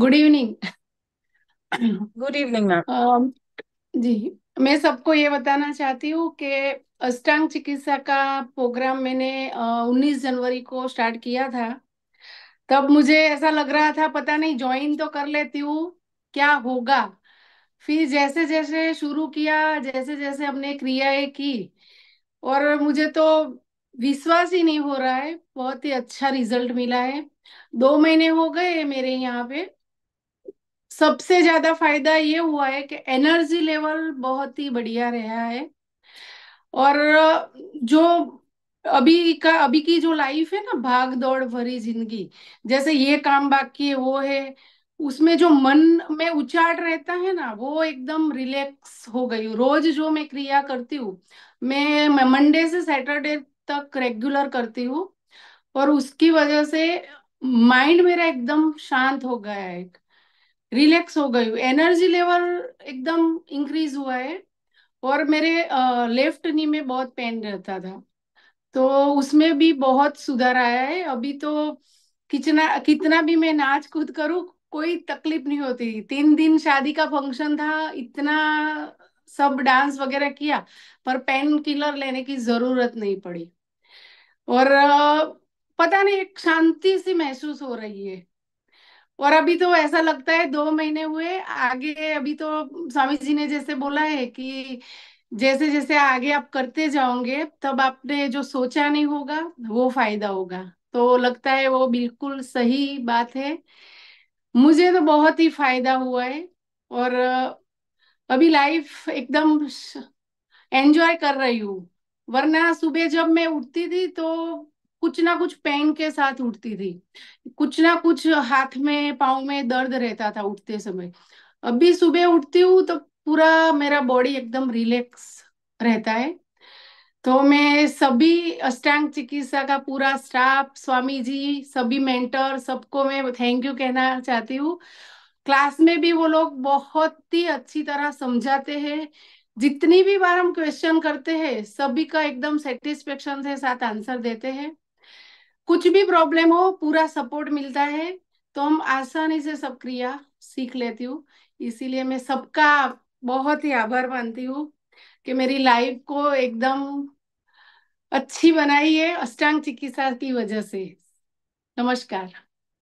good evening good evening ma'am जी मैं सबको ये बताना चाहती हूँ कि अष्टांग चिकित्सा का प्रोग्राम मैंने उन्नीस जनवरी को स्टार्ट किया था तब मुझे ऐसा लग रहा था पता नहीं ज्वाइन तो कर लेती हूँ क्या होगा फिर जैसे जैसे शुरू किया जैसे जैसे हमने क्रियाएं की और मुझे तो विश्वास ही नहीं हो रहा है बहुत ही अच्छा रिजल्ट मिला है दो महीने हो गए मेरे यहाँ पे सबसे ज्यादा फायदा ये हुआ है कि एनर्जी लेवल बहुत ही बढ़िया रहा है और जो अभी का अभी की जो लाइफ है ना भाग दौड़ भरी जिंदगी जैसे ये काम बाकी है वो है उसमें जो मन में उचाट रहता है ना वो एकदम रिलैक्स हो गई रोज जो मैं क्रिया करती हूँ मैं, मैं मंडे से सैटरडे तक रेगुलर करती हूँ और उसकी वजह से माइंड मेरा एकदम शांत हो गया है रिलैक्स हो गई हूँ एनर्जी लेवल एकदम इंक्रीज हुआ है और मेरे लेफ्ट नी में बहुत पेन रहता था तो उसमें भी बहुत सुधार आया है अभी तो कितना कितना भी मैं नाच कूद करूँ कोई तकलीफ नहीं होती तीन दिन शादी का फंक्शन था इतना सब डांस वगैरह किया पर पेन किलर लेने की जरूरत नहीं पड़ी और पता नहीं एक शांति सी महसूस हो रही है और अभी तो ऐसा लगता है दो महीने हुए आगे अभी तो स्वामी जी ने जैसे बोला है कि जैसे जैसे आगे आप करते जाओगे तब आपने जो सोचा नहीं होगा वो फायदा होगा तो लगता है वो बिल्कुल सही बात है मुझे तो बहुत ही फायदा हुआ है और अभी लाइफ एकदम एंजॉय कर रही हूँ वरना सुबह जब मैं उठती थी तो कुछ ना कुछ पेन के साथ उठती थी कुछ ना कुछ हाथ में पाँव में दर्द रहता था उठते समय अभी सुबह उठती हूँ तो पूरा मेरा बॉडी एकदम रिलैक्स रहता है तो मैं सभी अष्टांग चिकित्सा का पूरा स्टाफ स्वामी जी सभी मेंटर सबको मैं थैंक यू कहना चाहती हूँ क्लास में भी वो लोग बहुत ही अच्छी तरह समझाते हैं जितनी भी बार हम क्वेश्चन करते हैं सभी का एकदम सेटिस्फेक्शन से साथ आंसर देते हैं कुछ भी प्रॉब्लम हो पूरा सपोर्ट मिलता है तो हम आसानी से सब क्रिया सीख लेती हूँ इसीलिए मैं सबका बहुत ही आभार मानती हूँ कि मेरी लाइफ को एकदम अच्छी बनाई है अष्टांग चिकित्सा की वजह से नमस्कार